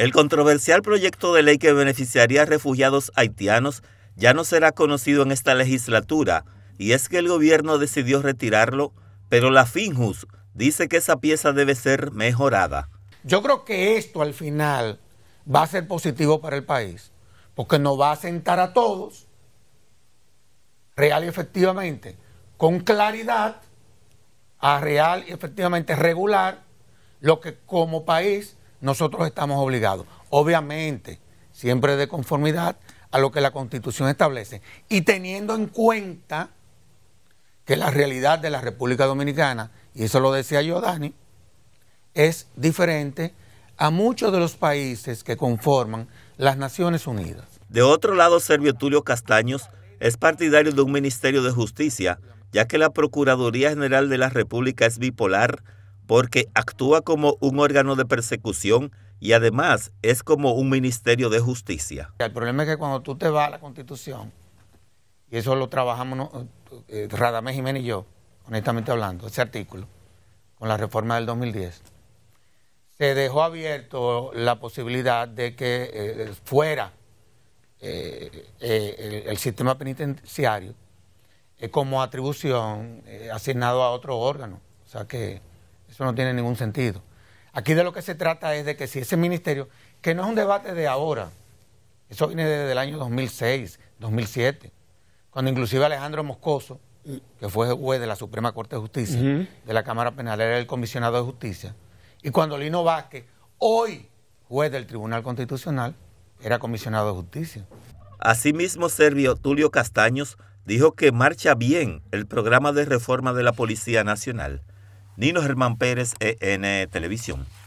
El controversial proyecto de ley que beneficiaría a refugiados haitianos ya no será conocido en esta legislatura, y es que el gobierno decidió retirarlo, pero la Finjus dice que esa pieza debe ser mejorada. Yo creo que esto al final va a ser positivo para el país, porque nos va a sentar a todos, real y efectivamente, con claridad, a real y efectivamente regular lo que como país nosotros estamos obligados, obviamente, siempre de conformidad a lo que la Constitución establece y teniendo en cuenta que la realidad de la República Dominicana, y eso lo decía yo, Dani, es diferente a muchos de los países que conforman las Naciones Unidas. De otro lado, Servio Tulio Castaños es partidario de un Ministerio de Justicia, ya que la Procuraduría General de la República es bipolar porque actúa como un órgano de persecución y además es como un ministerio de justicia. El problema es que cuando tú te vas a la constitución, y eso lo trabajamos Radamé eh, Radamés Jiménez y yo, honestamente hablando, ese artículo, con la reforma del 2010, se dejó abierto la posibilidad de que eh, fuera eh, el, el, sistema penitenciario como atribución asignado a otro órgano. O sea que eso no tiene ningún sentido. Aquí de lo que se trata es de que si ese ministerio, que no es un debate de ahora, eso viene desde el año 2006, 2007, cuando inclusive Alejandro Moscoso, que fue juez de la Suprema Corte de Justicia, de la Cámara Penal, era el comisionado de justicia, y cuando Lino Vázquez, hoy juez del Tribunal Constitucional, era comisionado de justicia. Asimismo, Servio Tulio Castaños dijo que marcha bien el programa de reforma de la Policía Nacional Nino Germán Pérez, EN Televisión.